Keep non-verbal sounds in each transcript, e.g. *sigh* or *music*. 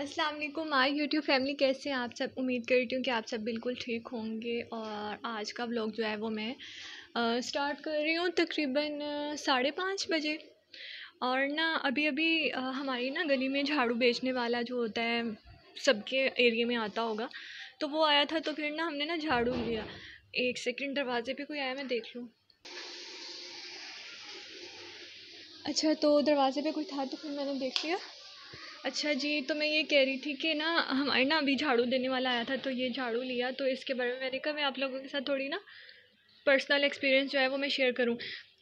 अस्सलाम वालेकुम my YouTube family कैसे हैं आप सब उम्मीद करती हूँ कि आप सब बिल्कुल ठीक होंगे और आज का व्लॉग जो है वो मैं आ, स्टार्ट कर रही हूँ तकरीबन साढ़े पाँच बजे और ना अभी अभी आ, हमारी ना गली में झाड़ू बेचने वाला जो होता है सबके एरिए में आता होगा तो वो आया था तो फिर ना हमने ना झाड़ू लिया एक सेकेंड दरवाजे पर कोई आया मैं देख लूँ अच्छा तो दरवाजे पे कोई था तो फिर मैंने देख लिया अच्छा जी तो मैं ये कह रही थी कि ना हमारे ना अभी झाड़ू देने वाला आया था तो ये झाड़ू लिया तो इसके बारे में मैंने कहा मैं आप लोगों के साथ थोड़ी ना पर्सनल एक्सपीरियंस जो है वो मैं शेयर करूँ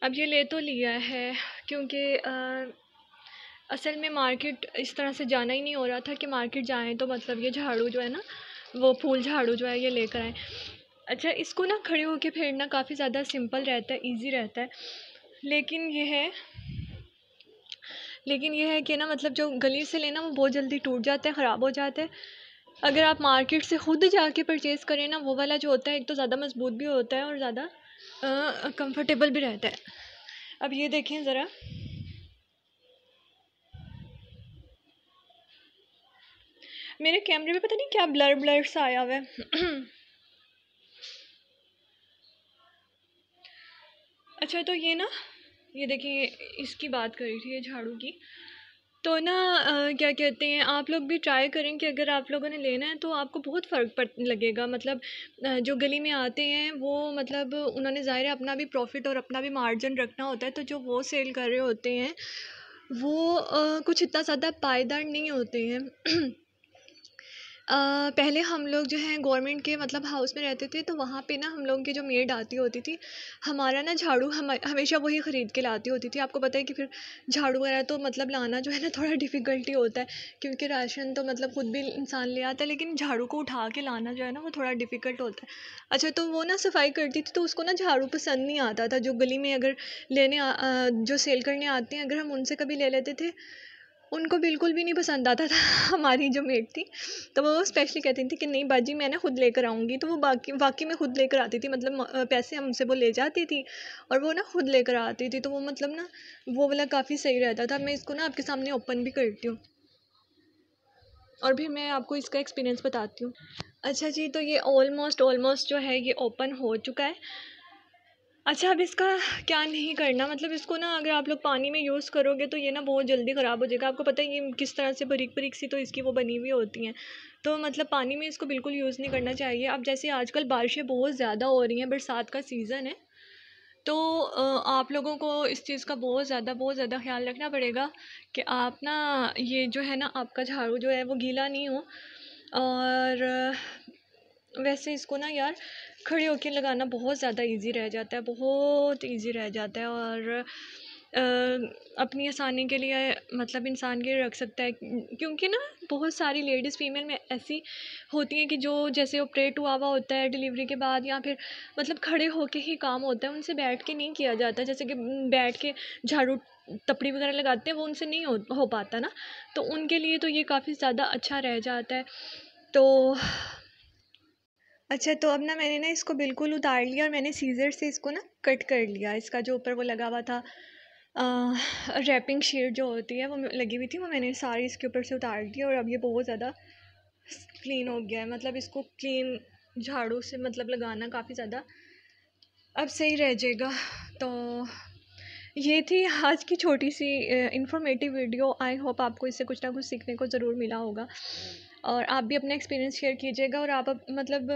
अब ये ले तो लिया है क्योंकि असल में मार्केट इस तरह से जाना ही नहीं हो रहा था कि मार्केट जाएँ तो मतलब ये झाड़ू जो है ना वो फूल झाड़ू जो है ये लेकर आएँ अच्छा इसको ना खड़े होकर फेरना काफ़ी ज़्यादा सिंपल रहता है ईज़ी रहता है लेकिन यह है लेकिन ये है कि ना मतलब जो गली से लेना वो बहुत जल्दी टूट जाते हैं ख़राब हो जाते हैं अगर आप मार्केट से ख़ुद जाके परचेज़ करें ना वो वाला जो होता है एक तो ज़्यादा मजबूत भी होता है और ज़्यादा कंफर्टेबल भी रहता है अब ये देखें ज़रा मेरे कैमरे में पता नहीं क्या ब्लर ब्लर सा आया हुआ है *clears throat* अच्छा तो ये ना ये देखिए इसकी बात कर रही थी ये झाड़ू की तो ना आ, क्या कहते हैं आप लोग भी ट्राई करें कि अगर आप लोगों ने लेना है तो आपको बहुत फ़र्क पड़ लगेगा मतलब जो गली में आते हैं वो मतलब उन्होंने ज़ाहिर है अपना भी प्रॉफिट और अपना भी मार्जिन रखना होता है तो जो वो सेल कर रहे होते हैं वो आ, कुछ इतना ज़्यादा पायदार नहीं होते हैं *clears throat* पहले हम लोग जो हैं गवर्नमेंट के मतलब हाउस में रहते थे तो वहाँ पे ना हम लोगों की जो मेड आती होती थी हमारा ना झाड़ू हम हमेशा वही ख़रीद के लाती होती थी आपको पता है कि फिर झाड़ू वगैरह तो मतलब लाना जो है ना थोड़ा डिफ़िकल्टी होता है क्योंकि राशन तो मतलब ख़ुद भी इंसान ले आता है लेकिन झाड़ू को उठा के लाना जो है ना वो थोड़ा डिफ़िकल्ट होता है अच्छा तो वो ना सफाई करती थी तो उसको ना झाड़ू पसंद नहीं आता था जो गली में अगर लेने जो सेल करने आते हैं अगर हम उनसे कभी ले लेते थे उनको बिल्कुल भी नहीं पसंद आता था *laughs* हमारी जो मेड थी तो वो स्पेशली कहती थी कि नहीं बाजी मैं ना खुद लेकर आऊँगी तो वो बाकी वाकई में खुद लेकर आती थी मतलब पैसे हमसे वो ले जाती थी और वो ना खुद लेकर आती थी तो वो मतलब ना वो वाला काफ़ी सही रहता था मैं इसको ना आपके सामने ओपन भी करती हूँ और भी मैं आपको इसका एक्सपीरियंस बताती हूँ अच्छा जी तो ये ऑलमोस्ट ऑलमोस्ट जो है ये ओपन हो चुका है अच्छा अब इसका क्या नहीं करना मतलब इसको ना अगर आप लोग पानी में यूज़ करोगे तो ये ना बहुत जल्दी ख़राब हो जाएगा आपको पता है ये किस तरह से बरीक बरीक सी तो इसकी वो बनी हुई होती हैं तो मतलब पानी में इसको बिल्कुल यूज़ नहीं करना चाहिए अब जैसे आजकल बारिशें बहुत ज़्यादा हो रही हैं बरसात का सीज़न है तो आप लोगों को इस चीज़ का बहुत ज़्यादा बहुत ज़्यादा ख्याल रखना पड़ेगा कि आप ना ये जो है ना आपका झाड़ू जो है वो गीला नहीं हो और वैसे इसको ना यार खड़े होकर लगाना बहुत ज़्यादा इजी रह जाता है बहुत इजी रह जाता है और आ, अपनी आसानी के लिए मतलब इंसान के रख सकता है क्योंकि ना बहुत सारी लेडीज़ फीमेल में ऐसी होती हैं कि जो जैसे ऑपरेट हुआ हुआ होता है डिलीवरी के बाद या फिर मतलब खड़े होके ही काम होता है उनसे बैठ के नहीं किया जाता जैसे कि बैठ के झाड़ू तपड़ी वगैरह लगाते हैं वो उनसे नहीं हो, हो पाता ना तो उनके लिए तो ये काफ़ी ज़्यादा अच्छा रह जाता है तो अच्छा तो अब ना मैंने ना इसको बिल्कुल उतार लिया और मैंने सीज़र से इसको ना कट कर लिया इसका जो ऊपर वो लगा हुआ था रैपिंग शीट जो होती है वो लगी हुई थी वो मैंने सारी इसके ऊपर से उतार दी और अब ये बहुत ज़्यादा क्लीन हो गया है मतलब इसको क्लीन झाड़ू से मतलब लगाना काफ़ी ज़्यादा अब सही रह जाएगा तो ये थी आज की छोटी सी इन्फॉर्मेटिव वीडियो आई होप आपको इससे कुछ ना कुछ सीखने को ज़रूर मिला होगा और आप भी अपना एक्सपीरियंस शेयर कीजिएगा और आप मतलब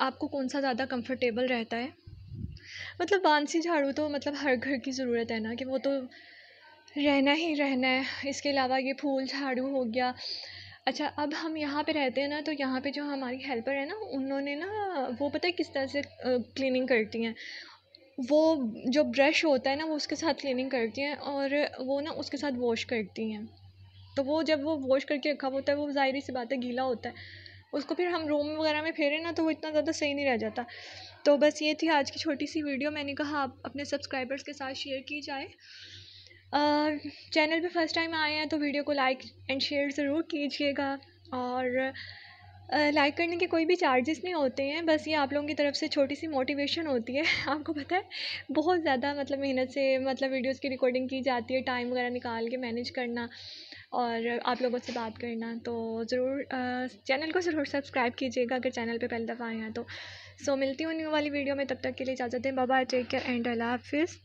आपको कौन सा ज़्यादा कंफर्टेबल रहता है मतलब बांसी झाड़ू तो मतलब हर घर की ज़रूरत है ना कि वो तो रहना ही रहना है इसके अलावा ये फूल झाड़ू हो गया अच्छा अब हम यहाँ पे रहते हैं ना तो यहाँ पे जो हमारी हेल्पर है ना उन्होंने ना वो पता है किस तरह से क्लीनिंग करती हैं वो जो ब्रश होता है ना वो उसके साथ क्लीनिंग करती हैं और वो ना उसके साथ वॉश करती हैं तो वो जब वो वॉश करके रखा होता है वो ज़ाहिर सी बात है गीला होता है उसको फिर हम रूम वगैरह में फेरे ना तो वो इतना ज़्यादा सही नहीं रह जाता तो बस ये थी आज की छोटी सी वीडियो मैंने कहा आप अपने सब्सक्राइबर्स के साथ शेयर की जाए चैनल पे फर्स्ट टाइम आए हैं तो वीडियो को लाइक एंड शेयर ज़रूर कीजिएगा और लाइक करने के कोई भी चार्जेस नहीं होते हैं बस ये आप लोगों की तरफ से छोटी सी मोटिवेशन होती है *laughs* आपको पता है बहुत ज़्यादा मतलब मेहनत से मतलब वीडियोज़ की रिकॉर्डिंग की जाती है टाइम वगैरह निकाल के मैनेज करना और आप लोगों से बात करना तो ज़रूर चैनल को ज़रूर सब्सक्राइब कीजिएगा अगर चैनल पे पहली दफ़ा आए हैं तो सो मिलती हूँ न्यू वाली वीडियो में तब तक के लिए इजाज़त दें बाबा टेक केयर एंड अल्लाह हाफिज़